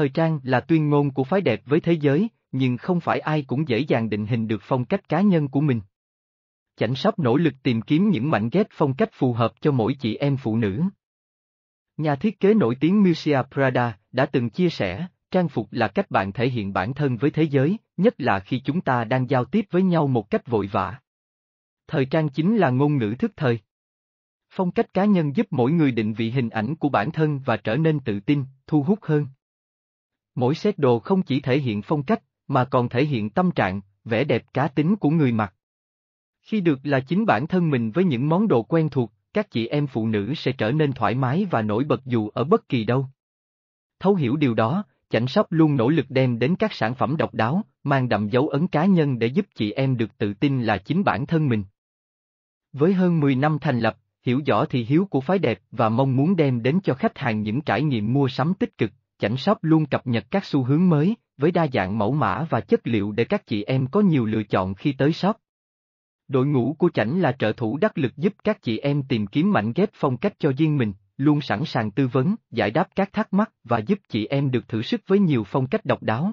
Thời trang là tuyên ngôn của phái đẹp với thế giới, nhưng không phải ai cũng dễ dàng định hình được phong cách cá nhân của mình. Chảnh sắp nỗ lực tìm kiếm những mảnh ghép phong cách phù hợp cho mỗi chị em phụ nữ. Nhà thiết kế nổi tiếng Mircea Prada đã từng chia sẻ, trang phục là cách bạn thể hiện bản thân với thế giới, nhất là khi chúng ta đang giao tiếp với nhau một cách vội vã. Thời trang chính là ngôn ngữ thức thời. Phong cách cá nhân giúp mỗi người định vị hình ảnh của bản thân và trở nên tự tin, thu hút hơn. Mỗi set đồ không chỉ thể hiện phong cách, mà còn thể hiện tâm trạng, vẻ đẹp cá tính của người mặc. Khi được là chính bản thân mình với những món đồ quen thuộc, các chị em phụ nữ sẽ trở nên thoải mái và nổi bật dù ở bất kỳ đâu. Thấu hiểu điều đó, chảnh sóc luôn nỗ lực đem đến các sản phẩm độc đáo, mang đậm dấu ấn cá nhân để giúp chị em được tự tin là chính bản thân mình. Với hơn 10 năm thành lập, hiểu rõ thì hiếu của phái đẹp và mong muốn đem đến cho khách hàng những trải nghiệm mua sắm tích cực, chảnh shop luôn cập nhật các xu hướng mới, với đa dạng mẫu mã và chất liệu để các chị em có nhiều lựa chọn khi tới shop. Đội ngũ của chảnh là trợ thủ đắc lực giúp các chị em tìm kiếm mảnh ghép phong cách cho riêng mình, luôn sẵn sàng tư vấn, giải đáp các thắc mắc và giúp chị em được thử sức với nhiều phong cách độc đáo.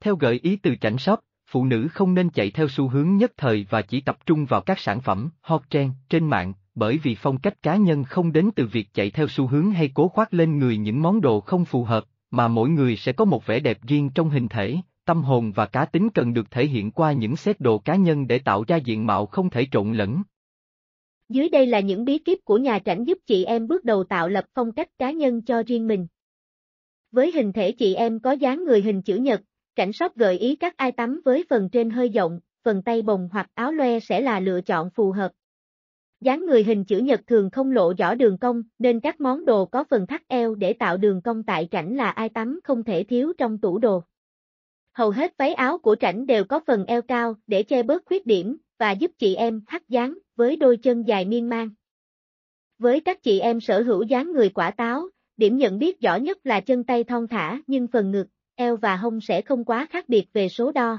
Theo gợi ý từ chảnh shop, phụ nữ không nên chạy theo xu hướng nhất thời và chỉ tập trung vào các sản phẩm hot trend trên mạng bởi vì phong cách cá nhân không đến từ việc chạy theo xu hướng hay cố khoác lên người những món đồ không phù hợp, mà mỗi người sẽ có một vẻ đẹp riêng trong hình thể, tâm hồn và cá tính cần được thể hiện qua những xét đồ cá nhân để tạo ra diện mạo không thể trộn lẫn. Dưới đây là những bí kíp của nhà trảnh giúp chị em bước đầu tạo lập phong cách cá nhân cho riêng mình. Với hình thể chị em có dáng người hình chữ nhật, trảnh shop gợi ý các ai tắm với phần trên hơi rộng, phần tay bồng hoặc áo loe sẽ là lựa chọn phù hợp dáng người hình chữ nhật thường không lộ rõ đường cong, nên các món đồ có phần thắt eo để tạo đường cong tại trảnh là ai tắm không thể thiếu trong tủ đồ. Hầu hết váy áo của trảnh đều có phần eo cao để che bớt khuyết điểm và giúp chị em thắt dáng với đôi chân dài miên man. Với các chị em sở hữu dáng người quả táo, điểm nhận biết rõ nhất là chân tay thon thả nhưng phần ngực, eo và hông sẽ không quá khác biệt về số đo.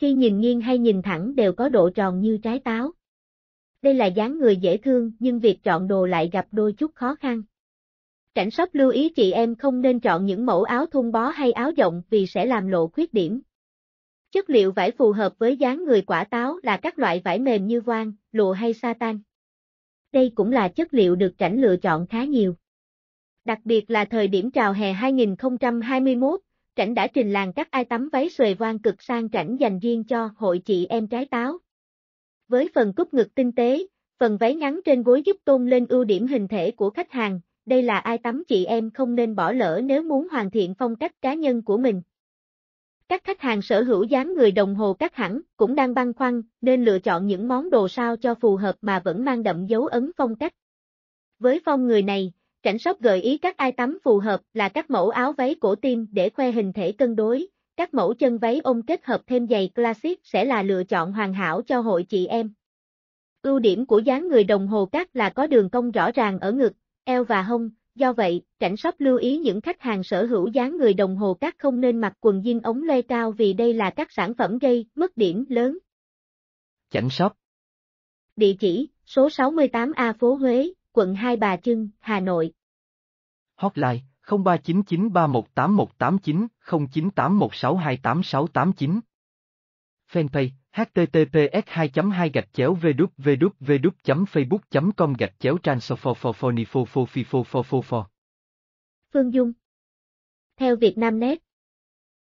Khi nhìn nghiêng hay nhìn thẳng đều có độ tròn như trái táo. Đây là dáng người dễ thương nhưng việc chọn đồ lại gặp đôi chút khó khăn. Cảnh sóc lưu ý chị em không nên chọn những mẫu áo thun bó hay áo rộng vì sẽ làm lộ khuyết điểm. Chất liệu vải phù hợp với dáng người quả táo là các loại vải mềm như voan, lụa hay sa tan. Đây cũng là chất liệu được cảnh lựa chọn khá nhiều. Đặc biệt là thời điểm trào hè 2021, Cảnh đã trình làng các ai tắm váy xuề voan cực sang cảnh dành riêng cho hội chị em trái táo, với phần cúp ngực tinh tế, phần váy ngắn trên gối giúp tôn lên ưu điểm hình thể của khách hàng, đây là ai tắm chị em không nên bỏ lỡ nếu muốn hoàn thiện phong cách cá nhân của mình. Các khách hàng sở hữu dáng người đồng hồ các hãng cũng đang băn khoăn nên lựa chọn những món đồ sao cho phù hợp mà vẫn mang đậm dấu ấn phong cách. Với phong người này, Cảnh shop gợi ý các ai tắm phù hợp là các mẫu áo váy cổ tim để khoe hình thể cân đối, các mẫu chân váy ôm kết hợp thêm giày classic sẽ là lựa chọn hoàn hảo cho hội chị em. Ưu điểm của dáng người đồng hồ cát là có đường cong rõ ràng ở ngực, eo và hông, do vậy, cảnh shop lưu ý những khách hàng sở hữu dáng người đồng hồ cát không nên mặc quần jean ống lê cao vì đây là các sản phẩm gây mất điểm lớn. Chảnh shop Địa chỉ, số 68A phố Huế, quận Hai Bà Trưng, Hà Nội. Hotline 0399318189, 0981628689. Fanpage https 2 2 gạch chéo www facebook com gạch chéo transforfofonifofofofofofo Phương Dung Theo Việt